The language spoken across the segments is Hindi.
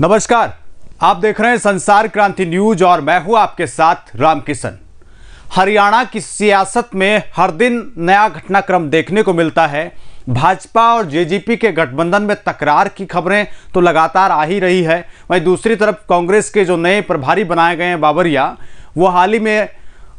नमस्कार आप देख रहे हैं संसार क्रांति न्यूज और मैं हूं आपके साथ रामकिशन हरियाणा की सियासत में हर दिन नया घटनाक्रम देखने को मिलता है भाजपा और जेजेपी के गठबंधन में तकरार की खबरें तो लगातार आ ही रही है वहीं दूसरी तरफ कांग्रेस के जो नए प्रभारी बनाए गए हैं बाबरिया वो हाल ही में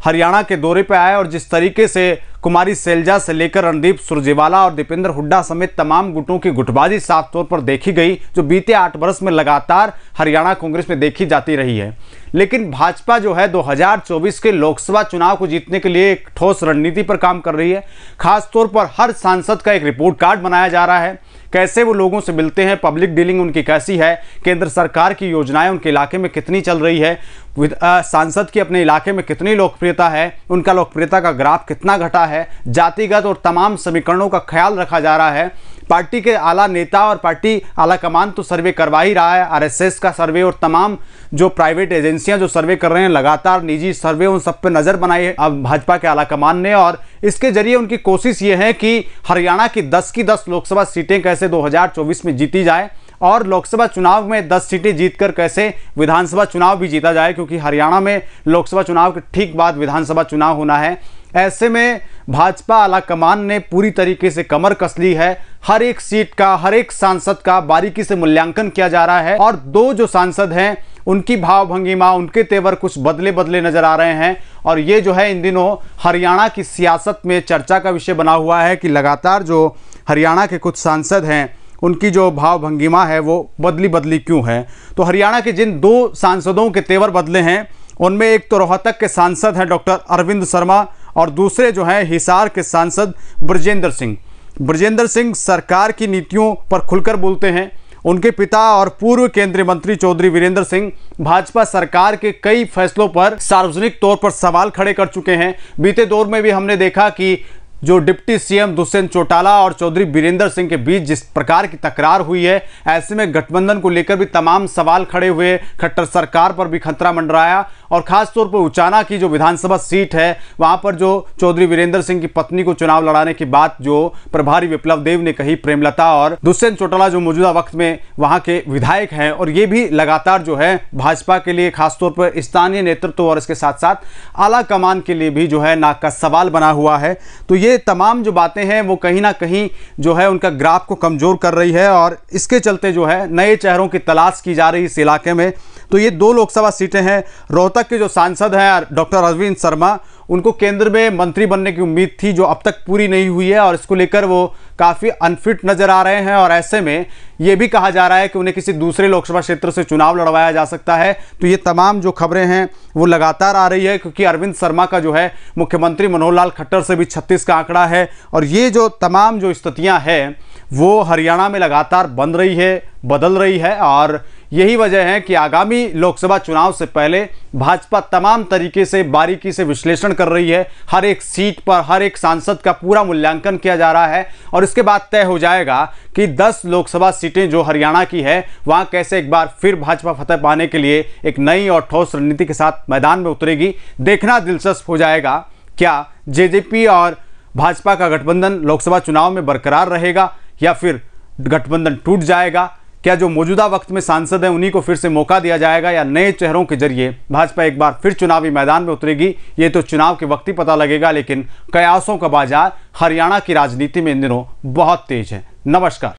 हरियाणा के दौरे पर आए और जिस तरीके से कुमारी सेलजा से लेकर रणदीप सुरजेवाला और दीपेंद्र हुड्डा समेत तमाम गुटों की गुटबाजी साफ तौर पर देखी गई जो बीते आठ वर्ष में लगातार हरियाणा कांग्रेस में देखी जाती रही है लेकिन भाजपा जो है 2024 के लोकसभा चुनाव को जीतने के लिए एक ठोस रणनीति पर काम कर रही है खासतौर पर हर सांसद का एक रिपोर्ट कार्ड बनाया जा रहा है कैसे वो लोगों से मिलते हैं पब्लिक डीलिंग उनकी कैसी है केंद्र सरकार की योजनाएं उनके इलाके में कितनी चल रही है सांसद की अपने इलाके में कितनी लोकप्रियता है उनका लोकप्रियता का ग्राफ कितना घटा है जातिगत और तमाम समीकरणों का ख्याल रखा जा रहा है पार्टी के आला नेता और पार्टी आला कमान तो सर्वे करवा ही रहा है आरएसएस का सर्वे और तमाम जो प्राइवेट एजेंसियां जो सर्वे कर रहे हैं लगातार निजी सर्वे उन सब पर नज़र बनाई है अब भाजपा के आला कमान ने और इसके जरिए उनकी कोशिश ये है कि हरियाणा की 10 की 10 लोकसभा सीटें कैसे 2024 में जीती जाए और लोकसभा चुनाव में 10 सीटें जीतकर कैसे विधानसभा चुनाव भी जीता जाए क्योंकि हरियाणा में लोकसभा चुनाव के ठीक बाद विधानसभा चुनाव होना है ऐसे में भाजपा आलाकमान ने पूरी तरीके से कमर कस ली है हर एक सीट का हर एक सांसद का बारीकी से मूल्यांकन किया जा रहा है और दो जो सांसद हैं उनकी भावभंगिमा उनके तेवर कुछ बदले बदले नजर आ रहे हैं और ये जो है इन दिनों हरियाणा की सियासत में चर्चा का विषय बना हुआ है कि लगातार जो हरियाणा के कुछ सांसद हैं उनकी जो भाव भंगिमा है वो बदली बदली क्यों है तो हरियाणा के जिन दो सांसदों के तेवर बदले हैं उनमें एक तो रोहतक के सांसद हैं डॉक्टर अरविंद शर्मा और दूसरे जो हैं हिसार के सांसद ब्रजेंद्र सिंह ब्रजेंद्र सिंह सरकार की नीतियों पर खुलकर बोलते हैं उनके पिता और पूर्व केंद्रीय मंत्री चौधरी वीरेंद्र सिंह भाजपा सरकार के कई फैसलों पर सार्वजनिक तौर पर सवाल खड़े कर चुके हैं बीते दौर में भी हमने देखा कि जो डिप्टी सीएम दुष्यंत चौटाला और चौधरी बीरेंद्र सिंह के बीच जिस प्रकार की तकरार हुई है ऐसे में गठबंधन को लेकर भी तमाम सवाल खड़े हुए खट्टर सरकार पर भी खतरा मंडराया और खासतौर पर उचाना की जो विधानसभा सीट है वहां पर जो चौधरी वीरेंद्र सिंह की पत्नी को चुनाव लड़ाने की बात जो प्रभारी विप्लव देव ने कही प्रेमलता और दुष्यंत चौटाला जो मौजूदा वक्त में वहां के विधायक हैं और ये भी लगातार जो है भाजपा के लिए खासतौर पर स्थानीय नेतृत्व और इसके साथ साथ आला कमान के लिए भी जो है नाक का सवाल बना हुआ है तो ये ये तमाम जो बातें हैं वो कहीं ना कहीं जो है उनका ग्राफ को कमज़ोर कर रही है और इसके चलते जो है नए चेहरों की तलाश की जा रही इस इलाके में तो ये दो लोकसभा सीटें हैं रोहतक के जो सांसद हैं डॉक्टर अरविंद शर्मा उनको केंद्र में मंत्री बनने की उम्मीद थी जो अब तक पूरी नहीं हुई है और इसको लेकर वो काफ़ी अनफिट नज़र आ रहे हैं और ऐसे में ये भी कहा जा रहा है कि उन्हें किसी दूसरे लोकसभा क्षेत्र से चुनाव लड़वाया जा सकता है तो ये तमाम जो खबरें हैं वो लगातार आ रही है क्योंकि अरविंद शर्मा का जो है मुख्यमंत्री मनोहर लाल खट्टर से भी छत्तीस का आंकड़ा है और ये जो तमाम जो स्थितियाँ हैं वो हरियाणा में लगातार बन रही है बदल रही है और यही वजह है कि आगामी लोकसभा चुनाव से पहले भाजपा तमाम तरीके से बारीकी से विश्लेषण कर रही है हर एक सीट पर हर एक सांसद का पूरा मूल्यांकन किया जा रहा है और इसके बाद तय हो जाएगा कि 10 लोकसभा सीटें जो हरियाणा की है वहां कैसे एक बार फिर भाजपा फतेह पाने के लिए एक नई और ठोस रणनीति के साथ मैदान में उतरेगी देखना दिलचस्प हो जाएगा क्या जे और भाजपा का गठबंधन लोकसभा चुनाव में बरकरार रहेगा या फिर गठबंधन टूट जाएगा क्या जो मौजूदा वक्त में सांसद हैं उन्हीं को फिर से मौका दिया जाएगा या नए चेहरों के जरिए भाजपा एक बार फिर चुनावी मैदान में उतरेगी ये तो चुनाव के वक्त ही पता लगेगा लेकिन कयासों का बाजार हरियाणा की राजनीति में इन दिनों बहुत तेज है नमस्कार